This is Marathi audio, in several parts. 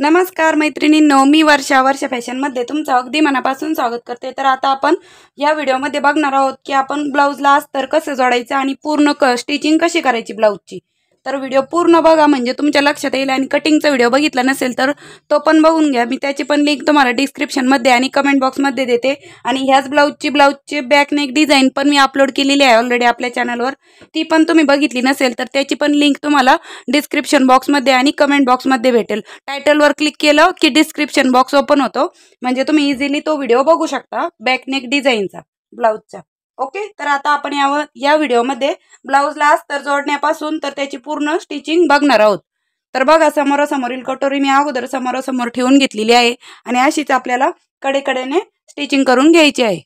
नमस्कार मैत्रिणी मी वर्षा वर्षा फॅशनमध्ये तुमचं अगदी मनापासून स्वागत करते तर आता आपण या व्हिडिओमध्ये बघणार आहोत की आपण ब्लाऊजला अस्तर कसं जोडायचं आणि पूर्ण क स्टिचिंग कशी करायची ब्लाऊजची तर व्हिडिओ पूर्ण बघा म्हणजे तुमच्या लक्षात येईल आणि कटिंगचा व्हिडिओ बघितला नसेल तर तो पण बघून घ्या मी त्याची पण लिंक तुम्हाला डिस्क्रिप्शनमध्ये आणि कमेंट बॉक्समध्ये देते आणि ह्याच ब्लाऊजची ब्लाऊजची बॅकनेक डिझाईन पण मी अपलोड केलेली आहे ऑलरेडी आपल्या चॅनलवर ती पण तुम्ही बघितली नसेल तर त्याची पण लिंक तुम्हाला डिस्क्रिप्शन बॉक्समध्ये आणि कमेंट बॉक्समध्ये भेटेल टायटलवर क्लिक केलं की डिस्क्रिप्शन बॉक्स ओपन होतो म्हणजे तुम्ही इझिली तो व्हिडिओ बघू शकता बॅकनेक डिझाईनचा ब्लाऊजचा ओके तर आता आपण यावर या व्हिडिओमध्ये ब्लाऊजला अस्तर जोडण्यापासून तर त्याची पूर्ण स्टिचिंग बघणार आहोत तर बघा समोरासमोरील कटोरी मी अगोदर समोरासमोर ठेवून घेतलेली आहे आणि अशीच आपल्याला कडेकडेने स्टिचिंग करून घ्यायची आहे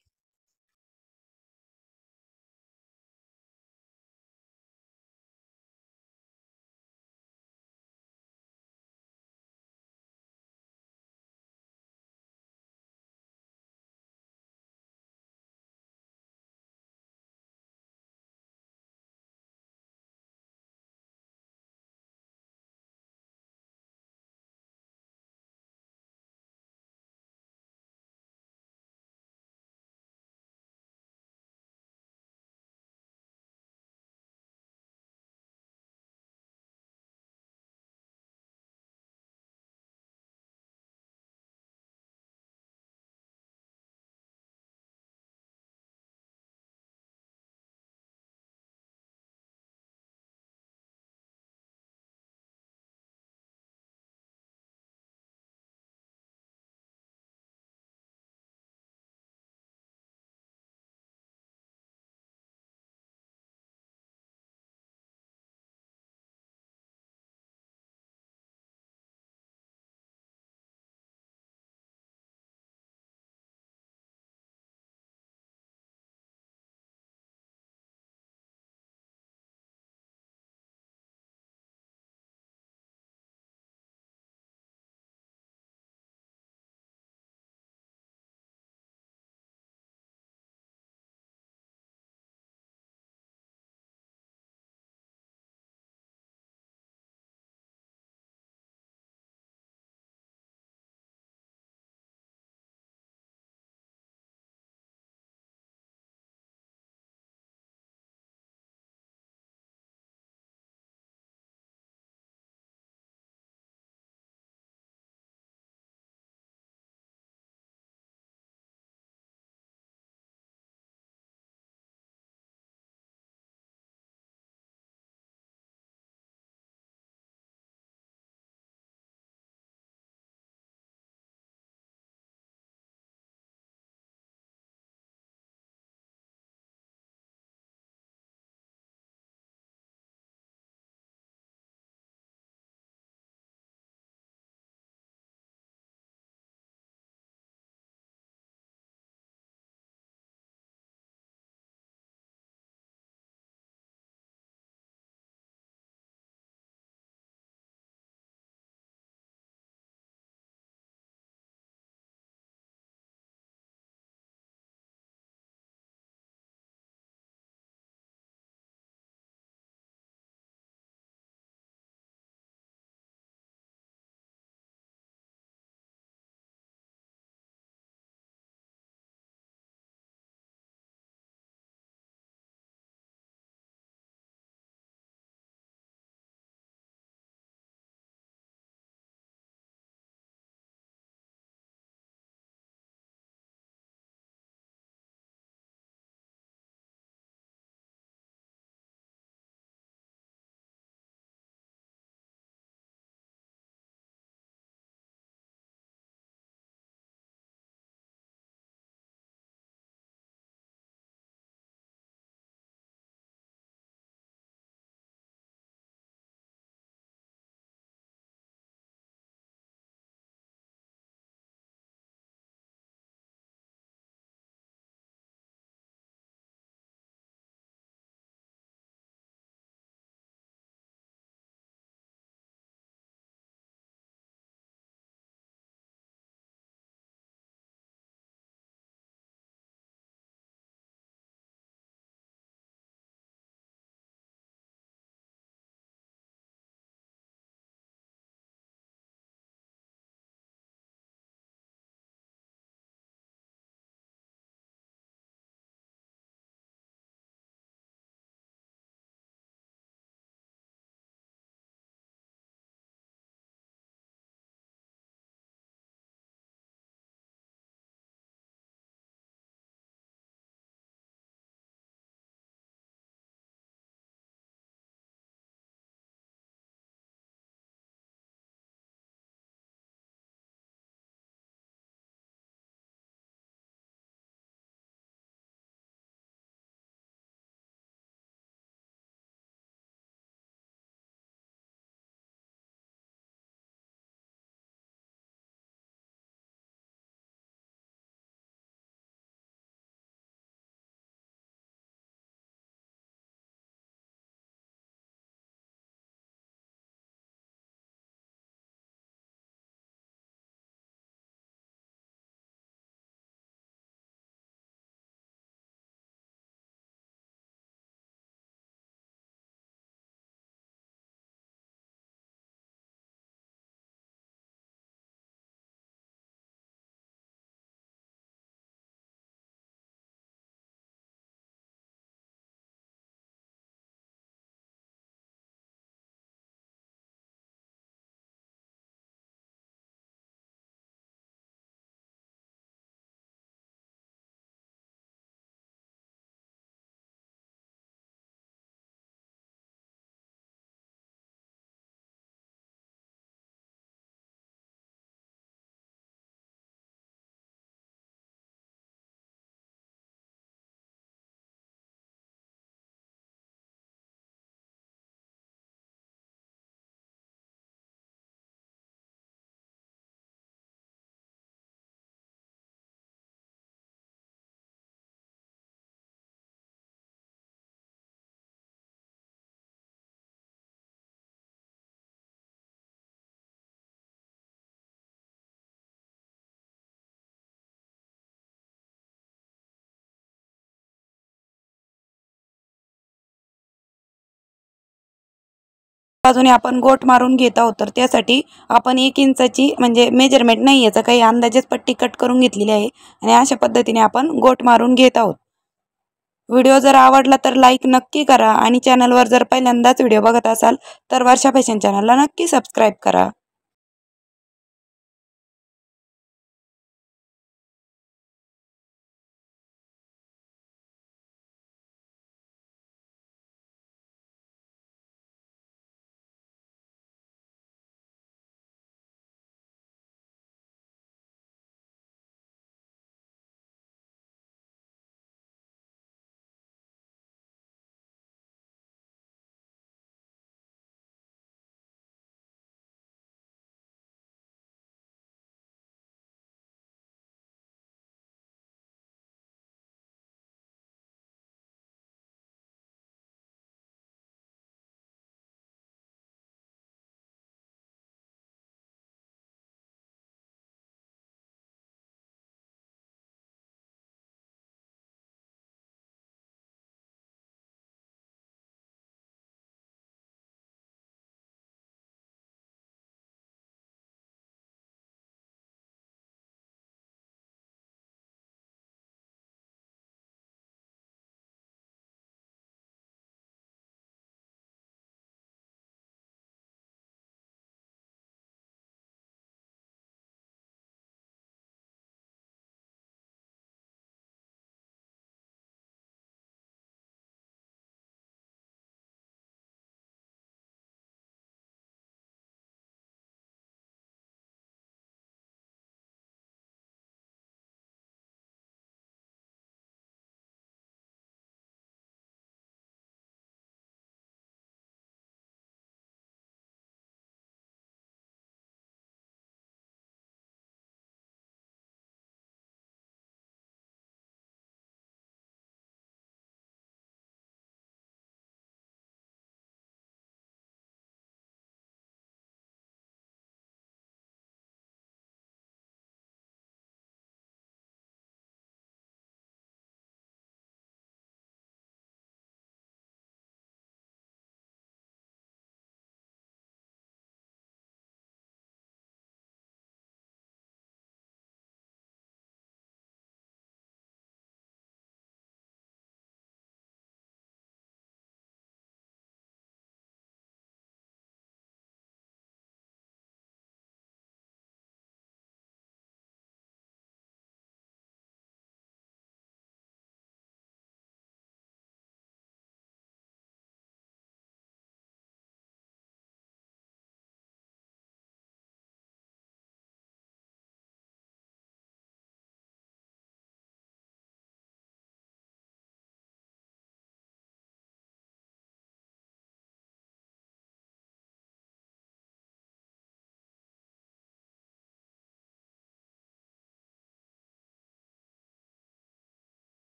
बाजूने आपण गोट मारून घेत आहोत तर त्यासाठी आपण एक इंचाची म्हणजे मेजरमेंट नाही याचा काही अंदाजेच पट्टी कट करून घेतलेली आहे आणि अशा पद्धतीने आपण गोट मारून घेत आहोत व्हिडिओ जर आवडला तर लाईक नक्की करा आणि चॅनलवर जर पहिल्यांदाच व्हिडिओ बघत असाल तर वर्षा फॅशन चॅनलला नक्की सबस्क्राईब करा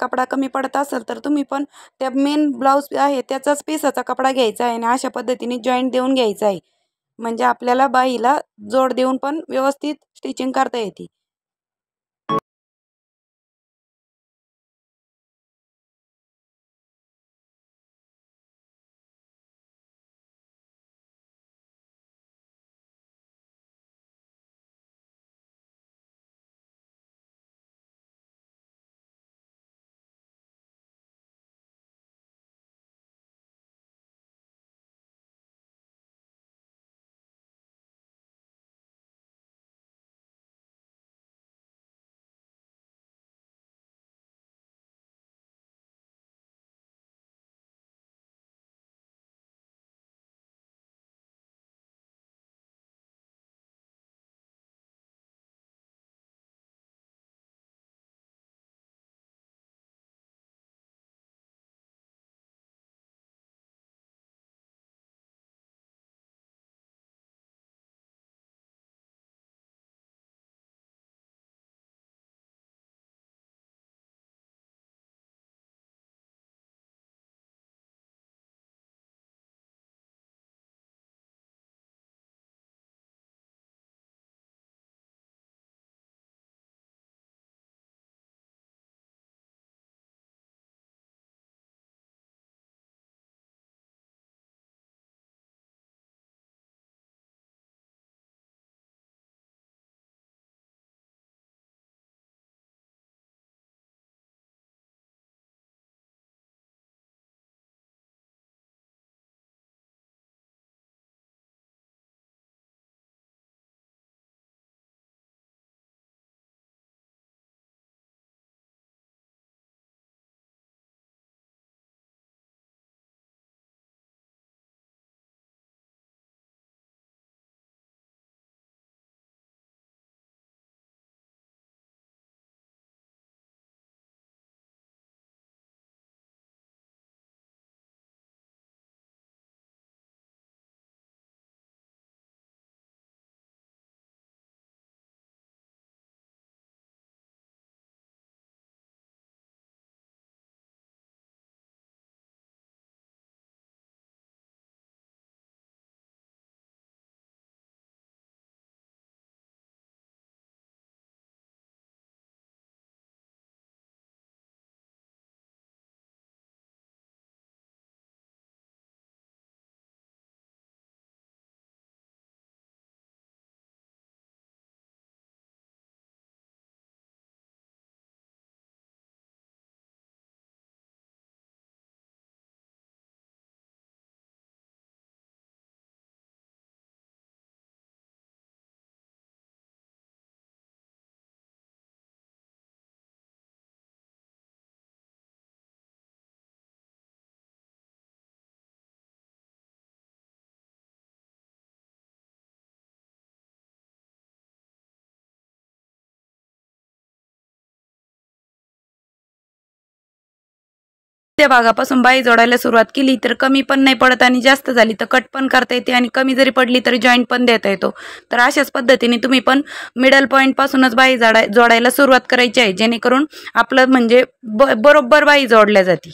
कपडा कमी पडत असेल तर तुम्ही पण त्या मेन ब्लाऊज आहे त्याचाच पिसाचा कपडा घ्यायचा आहे आणि अशा पद्धतीने जॉईंट देऊन घ्यायचा आहे म्हणजे आपल्याला बाईला जोड देऊन पण व्यवस्थित स्टिचिंग करता येते त्या भागापासून बाई जोडायला सुरुवात केली तर कमी पण नाही पडत आणि जास्त झाली तर कट पण करता येते आणि कमी जरी पडली तरी जॉईंट पण देता येतो तर अशाच पद्धतीने तुम्ही पण मिडल पासूनच बाई जोडायला सुरुवात करायची आहे जेणेकरून आपलं म्हणजे बरोबर बाई जोडल्या जाते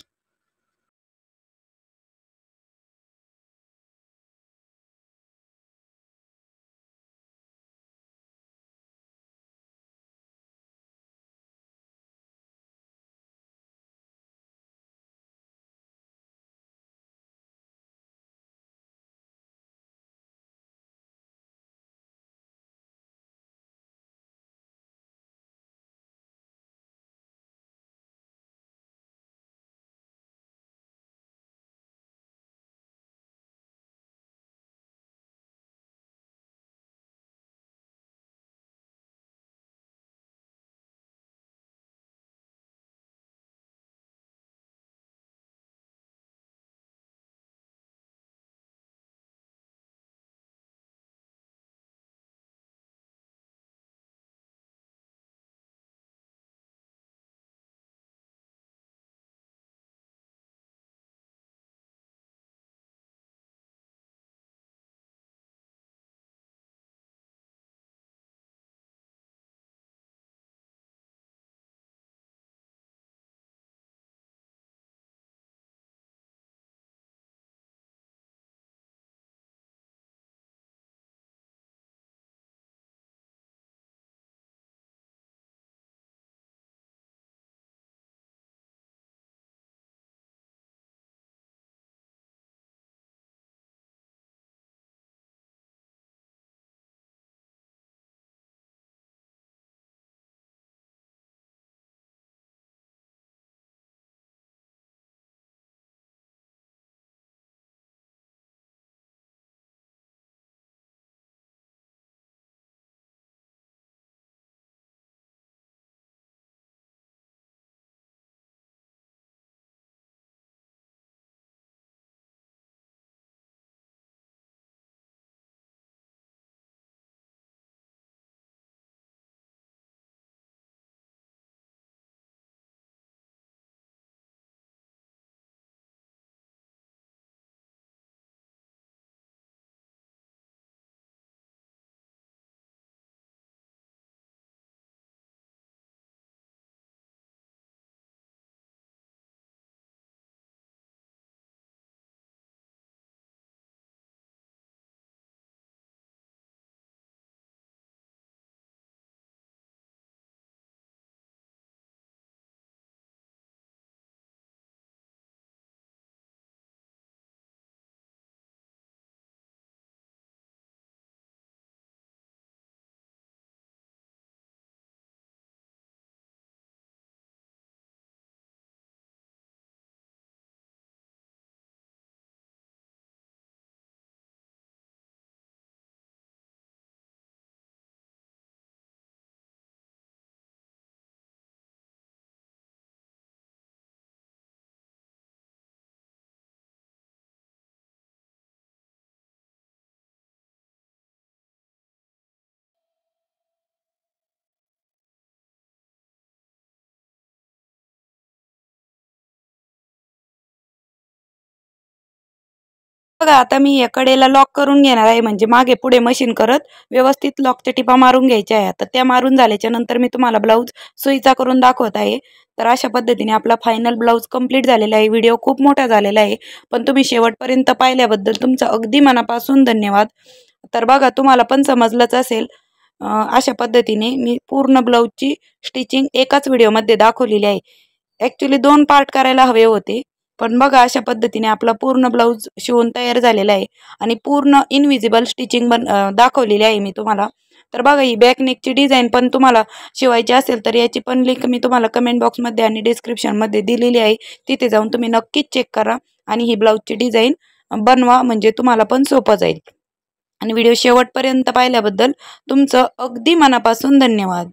बघा आता मी या कडेला लॉक करून घेणार आहे म्हणजे मागे पुढे मशीन करत व्यवस्थित लॉकच्या टिपा मारून घ्यायच्या आहे आता त्या मारून झाल्याच्या नंतर मी तुम्हाला ब्लाऊज सुईचा करून दाखवत आहे तर अशा पद्धतीने आपला फायनल ब्लाऊज कंप्लीट झालेला आहे व्हिडिओ खूप मोठा झालेला आहे पण तुम्ही शेवटपर्यंत पाहिल्याबद्दल तुमचं अगदी मनापासून धन्यवाद तर बघा तुम्हाला पण समजलंच असेल अशा पद्धतीने मी पूर्ण ब्लाऊजची स्टिचिंग एकाच व्हिडिओमध्ये दाखवलेली आहे ॲक्च्युली दोन पार्ट करायला हवे होते पण बघा अशा पद्धतीने आपला पूर्ण ब्लाऊज शिवून तयार झालेला आहे आणि पूर्ण इनविजिबल स्टिचिंग बन दाखवलेली आहे मी तुम्हाला तर बघा ही बॅकनेकची डिझाईन पण तुम्हाला शिवायची असेल तर याची पण लिंक मी तुम्हाला कमेंट बॉक्समध्ये आणि डिस्क्रिप्शनमध्ये दिलेली आहे तिथे जाऊन तुम्ही नक्कीच चेक करा आणि ही ब्लाऊजची डिझाईन बनवा म्हणजे तुम्हाला पण सोपं जाईल आणि व्हिडिओ शेवटपर्यंत पाहिल्याबद्दल तुमचं अगदी मनापासून धन्यवाद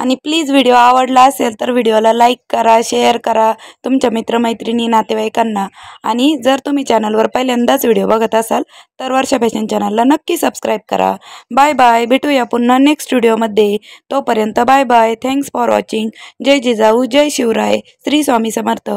आणि प्लीज व्हिडिओ आवडला असेल तर व्हिडिओला लाईक करा शेअर करा तुमच्या मित्रमैत्रिणी नातेवाईकांना आणि जर तुम्ही चॅनलवर पहिल्यांदाच व्हिडिओ बघत असाल तर वर्षा फॅशन चॅनलला नक्की सबस्क्राईब करा बाय बाय भेटूया पुन्हा नेक्स्ट व्हिडिओमध्ये तोपर्यंत bye bye thanks for watching जय जिजाऊ जय शिवराय श्री स्वामी समर्थ